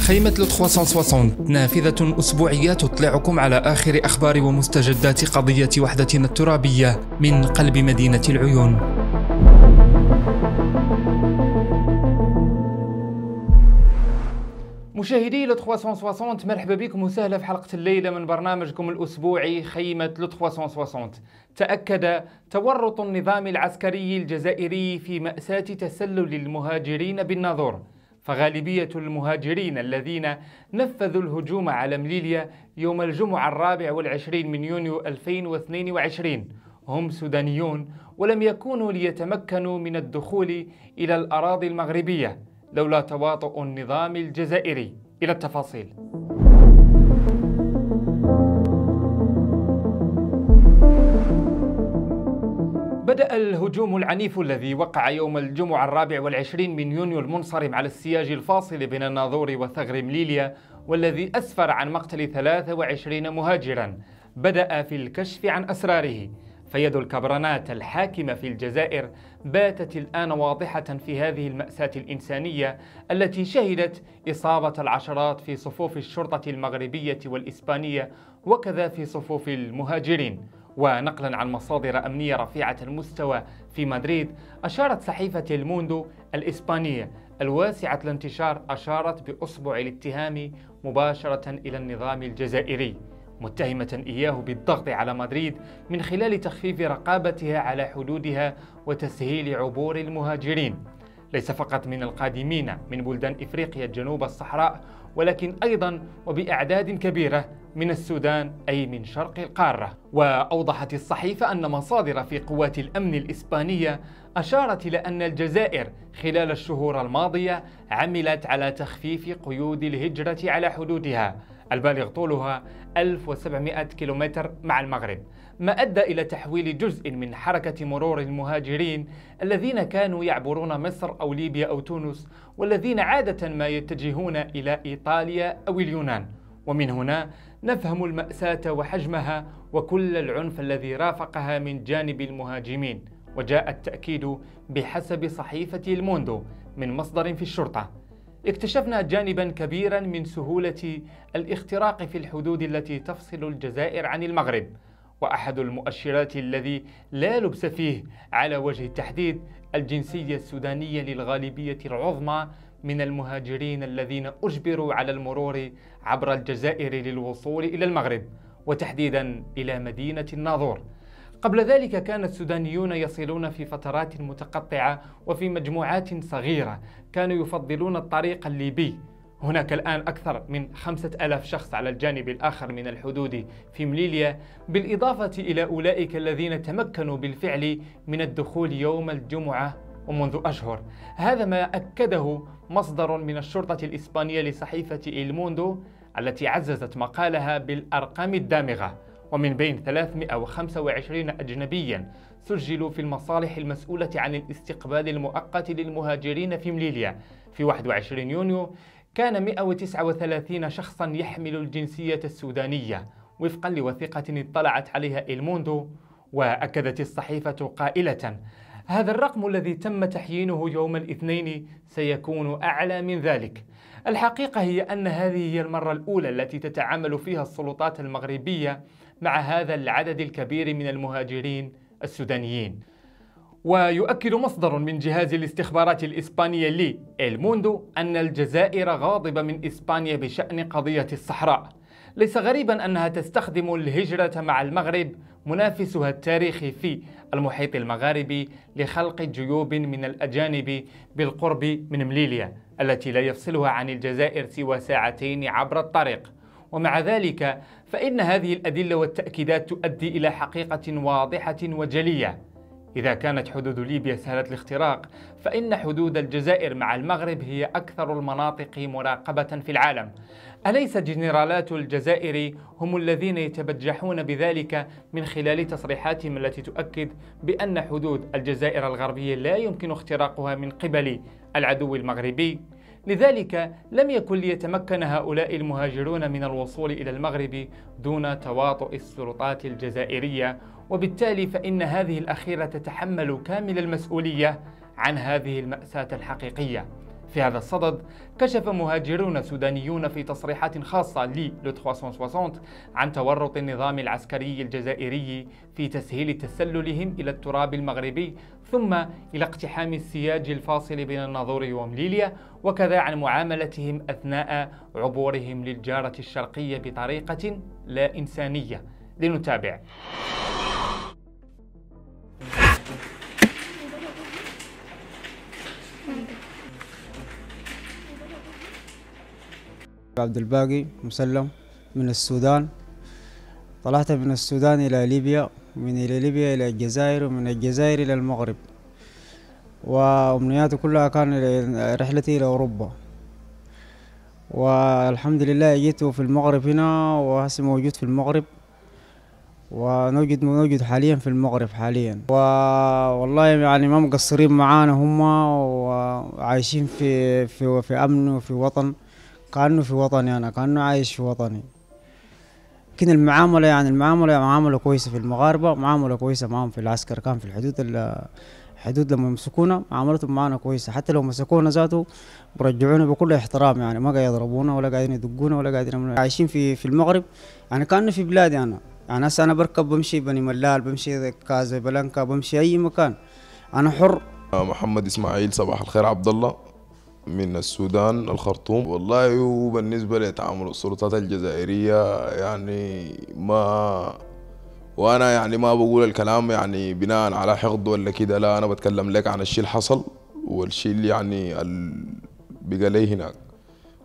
خيمة 360 نافذة أسبوعية تطلعكم على آخر أخبار ومستجدات قضية وحدتنا الترابية من قلب مدينة العيون مشاهدي لو 360 مرحبا بكم وسهلا في حلقة الليلة من برنامجكم الأسبوعي خيمة لو 360 تأكد تورط النظام العسكري الجزائري في مأساة تسلل المهاجرين بالناظور فغالبية المهاجرين الذين نفذوا الهجوم على مليليا يوم الجمعة الرابع والعشرين من يونيو 2022 هم سودانيون ولم يكونوا ليتمكنوا من الدخول إلى الأراضي المغربية لولا تواطؤ النظام الجزائري إلى التفاصيل بدأ الهجوم العنيف الذي وقع يوم الجمعة الرابع والعشرين من يونيو المنصرم على السياج الفاصل بين الناظور وثغر مليليا والذي أسفر عن مقتل 23 مهاجرا بدأ في الكشف عن أسراره فيد الكبرانات الحاكمة في الجزائر باتت الآن واضحة في هذه المأساة الإنسانية التي شهدت إصابة العشرات في صفوف الشرطة المغربية والإسبانية وكذا في صفوف المهاجرين ونقلا عن مصادر أمنية رفيعة المستوى في مدريد أشارت صحيفة الموندو الإسبانية الواسعة الانتشار أشارت بأصبع الاتهام مباشرة إلى النظام الجزائري متهمة إياه بالضغط على مدريد من خلال تخفيف رقابتها على حدودها وتسهيل عبور المهاجرين ليس فقط من القادمين من بلدان إفريقيا جنوب الصحراء ولكن أيضا وبأعداد كبيرة من السودان أي من شرق القارة وأوضحت الصحيفة أن مصادر في قوات الأمن الإسبانية أشارت إلى أن الجزائر خلال الشهور الماضية عملت على تخفيف قيود الهجرة على حدودها البالغ طولها 1700 كيلومتر مع المغرب ما أدى إلى تحويل جزء من حركة مرور المهاجرين الذين كانوا يعبرون مصر أو ليبيا أو تونس والذين عادة ما يتجهون إلى إيطاليا أو اليونان ومن هنا نفهم المأساة وحجمها وكل العنف الذي رافقها من جانب المهاجمين وجاء التأكيد بحسب صحيفة الموندو من مصدر في الشرطة اكتشفنا جانبا كبيرا من سهولة الاختراق في الحدود التي تفصل الجزائر عن المغرب وأحد المؤشرات الذي لا لبس فيه على وجه التحديد الجنسية السودانية للغالبية العظمى من المهاجرين الذين أجبروا على المرور عبر الجزائر للوصول إلى المغرب وتحديدا إلى مدينة الناظور قبل ذلك كان السودانيون يصلون في فترات متقطعة وفي مجموعات صغيرة كانوا يفضلون الطريق الليبي هناك الآن أكثر من خمسة ألاف شخص على الجانب الآخر من الحدود في مليليا بالإضافة إلى أولئك الذين تمكنوا بالفعل من الدخول يوم الجمعة ومنذ أشهر هذا ما أكده مصدر من الشرطة الإسبانية لصحيفة إلموندو التي عززت مقالها بالأرقام الدامغة ومن بين 325 أجنبيا سجلوا في المصالح المسؤولة عن الاستقبال المؤقت للمهاجرين في مليليا في 21 يونيو كان 139 شخصا يحمل الجنسية السودانية وفقا لوثيقة اطلعت عليها إلموندو وأكدت الصحيفة قائلة هذا الرقم الذي تم تحيينه يوم الاثنين سيكون أعلى من ذلك الحقيقة هي أن هذه هي المرة الأولى التي تتعامل فيها السلطات المغربية مع هذا العدد الكبير من المهاجرين السودانيين ويؤكد مصدر من جهاز الاستخبارات الإسبانية لي الموندو أن الجزائر غاضبة من إسبانيا بشأن قضية الصحراء ليس غريبا أنها تستخدم الهجرة مع المغرب منافسها التاريخي في المحيط المغاربي لخلق جيوب من الأجانب بالقرب من مليليا التي لا يفصلها عن الجزائر سوى ساعتين عبر الطريق ومع ذلك فإن هذه الأدلة والتأكيدات تؤدي إلى حقيقة واضحة وجلية إذا كانت حدود ليبيا سهلة الاختراق فإن حدود الجزائر مع المغرب هي أكثر المناطق مراقبة في العالم أليس جنرالات الجزائر هم الذين يتبجحون بذلك من خلال تصريحاتهم التي تؤكد بأن حدود الجزائر الغربية لا يمكن اختراقها من قبل العدو المغربي؟ لذلك لم يكن ليتمكن هؤلاء المهاجرون من الوصول إلى المغرب دون تواطؤ السلطات الجزائرية وبالتالي فإن هذه الأخيرة تتحمل كامل المسؤولية عن هذه المأساة الحقيقية في هذا الصدد كشف مهاجرون سودانيون في تصريحات خاصة لي لو 360 عن تورط النظام العسكري الجزائري في تسهيل تسللهم إلى التراب المغربي ثم إلى اقتحام السياج الفاصل بين الناظور ومليليا وكذا عن معاملتهم أثناء عبورهم للجارة الشرقية بطريقة لا إنسانية لنتابع عبد الباقي مسلم من السودان طلعت من السودان إلى ليبيا من إلى ليبيا إلى الجزائر ومن الجزائر إلى المغرب وأمنياتي كلها كان رحلتي إلى أوروبا والحمد لله جيت في المغرب هنا وهسه موجود في المغرب ونوجد موجود حاليا في المغرب حاليا والله يعني ما مقصرين معانا هم وعايشين في في في امن وفي وطن كانه في وطني انا كانه عايش في وطني لكن المعامله يعني المعامله معامله كويسه في المغاربه معامله كويسه معاهم في العسكر كان في الحدود الحدود لما يمسكونا معاملتهم معانا كويسه حتى لو مسكونا ذاته برجعونا بكل احترام يعني ما قاعد يضربونا ولا قاعدين يدقونا ولا قاعدين عايشين في في المغرب يعني كانه في بلادي انا يعني هسه انا بركب بمشي بني ملال بمشي كازا بلانكا بمشي اي مكان انا حر محمد اسماعيل صباح الخير عبد الله من السودان الخرطوم والله وبالنسبة لتعامل السلطات الجزائرية يعني ما وانا يعني ما بقول الكلام يعني بناء على حقد ولا كده لا انا بتكلم لك عن الشيء اللي حصل والشيء اللي يعني ال... بقى لي هناك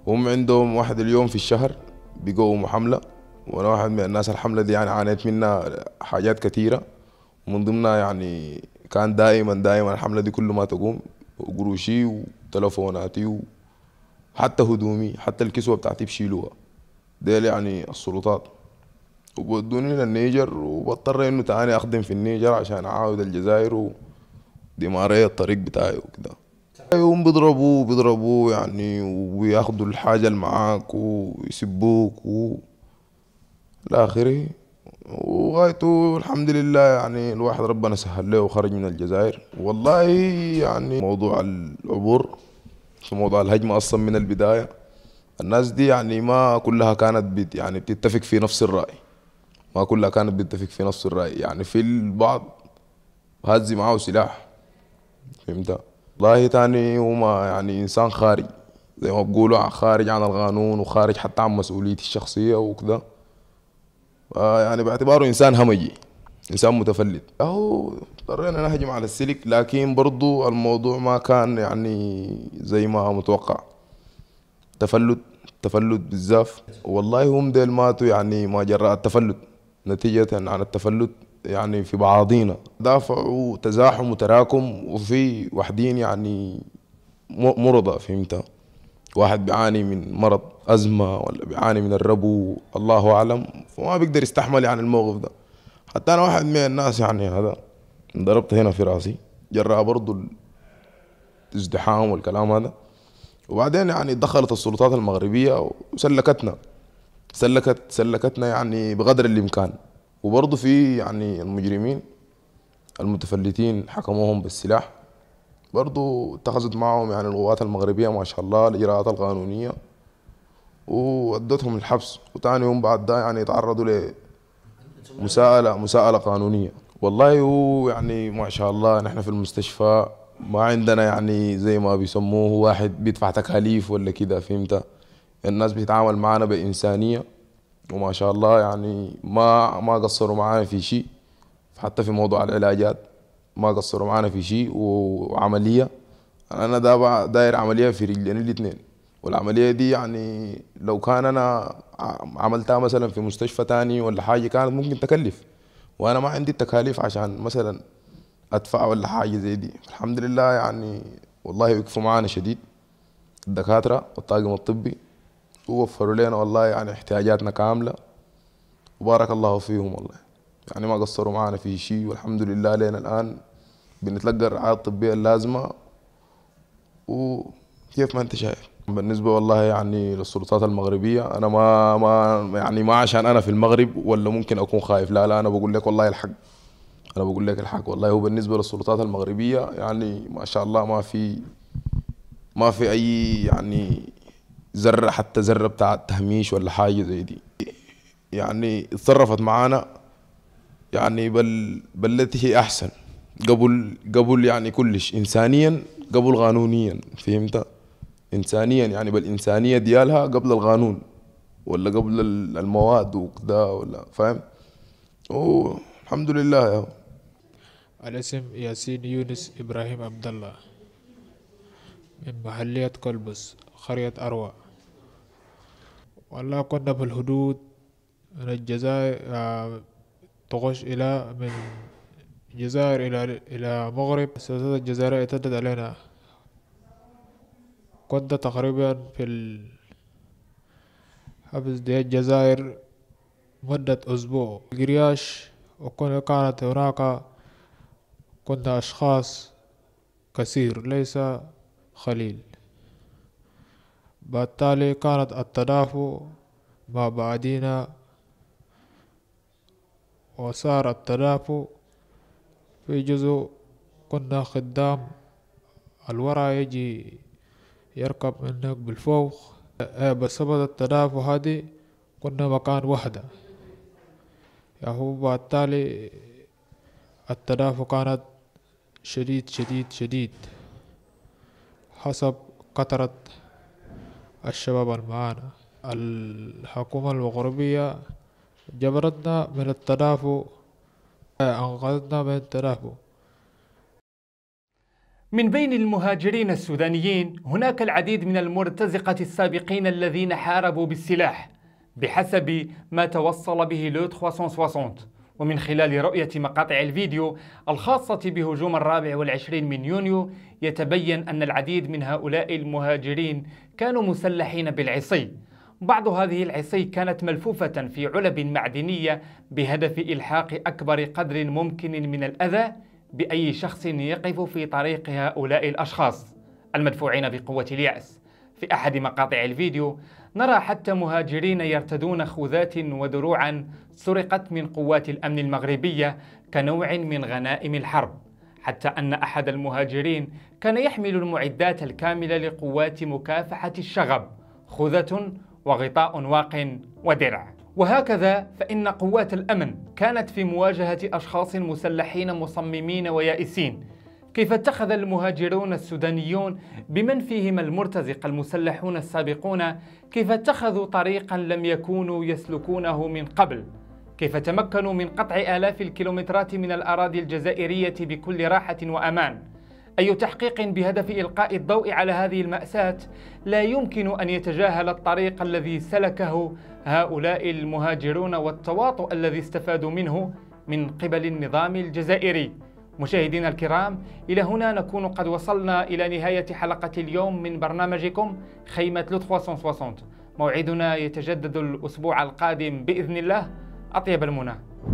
هم عندهم واحد اليوم في الشهر بيقوموا حملة وانا واحد من الناس الحملة دي يعني عانيت منها حاجات كثيرة من ضمنها يعني كان دائما دائما الحملة دي كل ما تقوم وقروشي وتلفوناتي وحتى هدومي حتى الكسوة بتاعتي بشيلوها ديل يعني السلطات وبودوني للنيجر وبضطر انه تاني اخدم في النيجر عشان اعاود الجزائر ودي الطريق بتاعي وكده يوم بيضربوا بيضربوا يعني وياخدوا الحاجة اللي معاك ويسبوك و... الى اخره وغايته الحمد لله يعني الواحد ربنا سهل له وخرج من الجزائر والله يعني موضوع العبور موضوع الهجمة أصلا من البداية الناس دي يعني ما كلها كانت بت يعني بتتفق في نفس الرأي ما كلها كانت بتتفق في نفس الرأي يعني في البعض هزي معاه سلاح فهمت والله تاني هما يعني إنسان خارج زي ما بقولوا خارج عن القانون وخارج حتى عن مسؤوليتي الشخصية وكذا آه، يعني باعتباره انسان همجي انسان متفلت اهو اضطرينا نهجم على السلك لكن برضو الموضوع ما كان يعني زي ما متوقع تفلت تفلت بالزاف والله هم ديل ماتوا يعني ما جراء التفلت نتيجة عن التفلت يعني في بعضينا دافعوا تزاحم وتراكم وفي وحدين يعني مرضى فهمتها واحد بيعاني من مرض أزمة ولا بيعاني من الربو الله أعلم فما بيقدر يستحمل يعني الموقف ده حتى أنا واحد من الناس يعني هذا ضربت هنا في راسي جرى برضو الازدحام والكلام هذا وبعدين يعني دخلت السلطات المغربية وسلكتنا سلكت سلكتنا يعني بقدر الإمكان وبرضه في يعني المجرمين المتفلتين حكموهم بالسلاح برضو اتخذت معهم يعني القوات المغربية ما شاء الله الإجراءات القانونية وأدتهم الحبس وتاني يوم بعد ده يعني تعرضوا لمساءلة مساءلة قانونية والله هو يعني ما شاء الله نحن في المستشفى ما عندنا يعني زي ما بيسموه واحد بيدفع تكاليف ولا كده فهمت الناس بتتعامل معنا بإنسانية وما شاء الله يعني ما ما قصروا معنا في شيء حتى في موضوع العلاجات ما قصروا معانا في شيء وعمليه انا دابا داير عمليه في رجلين يعني الاثنين والعمليه دي يعني لو كان انا عملتها مثلا في مستشفى تاني ولا حاجه كانت ممكن تكلف وانا ما عندي التكاليف عشان مثلا ادفع ولا حاجه زي دي الحمد لله يعني والله وقفوا معانا شديد الدكاتره والطاقم الطبي ووفروا لنا والله يعني احتياجاتنا كامله وبارك الله فيهم والله يعني ما قصروا معنا في شيء والحمد لله لين الآن بنتلقى الرعاية الطبية اللازمة وكيف ما أنت شايف بالنسبة والله يعني للسلطات المغربية أنا ما ما يعني ما عشان أنا في المغرب ولا ممكن أكون خايف لا لا أنا بقول لك والله الحق أنا بقول لك الحق والله هو بالنسبة للسلطات المغربية يعني ما شاء الله ما في ما في أي يعني ذرة حتى ذرة بتاع تهميش ولا حاجة زي دي يعني اتصرفت معانا يعني بل بالتي هي احسن قبل قبل يعني كلش انسانيا قبل قانونيا فهمت انسانيا يعني بالانسانيه ديالها قبل القانون ولا قبل المواد وكذا ولا فاهم الحمد لله يا الاسم ياسين يونس ابراهيم عبد الله من محلية كلبس قرية أروى والله كنا في من الجزائر آه، تخش إلى من الجزائر إلى إلى مغرب السياسات الجزائرية اعتدت علينا كنت تقريبا في الحبس دي الجزائر مدة أسبوع قرياش وكانت هناك كنا أشخاص كثير ليس خليل بالتالي كانت التدافع مع بعدينا وصار التدافع في جزء كنا خدام الورا يجي يركب منك بالفوق آه، بسبب التدافع هذه كنا مكان وحدة يهو بالتالي التدافع كانت شديد شديد شديد حسب كثرة الشباب المعانا الحكومة المغربية جبرتنا من التنافو أنقذتنا من التنافو من بين المهاجرين السودانيين هناك العديد من المرتزقة السابقين الذين حاربوا بالسلاح بحسب ما توصل به لو 360 ومن خلال رؤية مقاطع الفيديو الخاصة بهجوم الرابع والعشرين من يونيو يتبين أن العديد من هؤلاء المهاجرين كانوا مسلحين بالعصي بعض هذه العصي كانت ملفوفة في علب معدنية بهدف إلحاق أكبر قدر ممكن من الأذى بأي شخص يقف في طريق هؤلاء الأشخاص المدفوعين بقوة اليأس في أحد مقاطع الفيديو نرى حتى مهاجرين يرتدون خوذات ودروعا سرقت من قوات الأمن المغربية كنوع من غنائم الحرب حتى أن أحد المهاجرين كان يحمل المعدات الكاملة لقوات مكافحة الشغب خوذة وغطاء واق ودرع وهكذا فإن قوات الأمن كانت في مواجهة أشخاص مسلحين مصممين ويائسين كيف اتخذ المهاجرون السودانيون بمن فيهم المرتزق المسلحون السابقون كيف اتخذوا طريقا لم يكونوا يسلكونه من قبل كيف تمكنوا من قطع آلاف الكيلومترات من الأراضي الجزائرية بكل راحة وأمان أي تحقيق بهدف إلقاء الضوء على هذه المأساة لا يمكن أن يتجاهل الطريق الذي سلكه هؤلاء المهاجرون والتواطؤ الذي استفادوا منه من قبل النظام الجزائري مشاهدينا الكرام إلى هنا نكون قد وصلنا إلى نهاية حلقة اليوم من برنامجكم خيمة لو 360 موعدنا يتجدد الأسبوع القادم بإذن الله أطيب المنى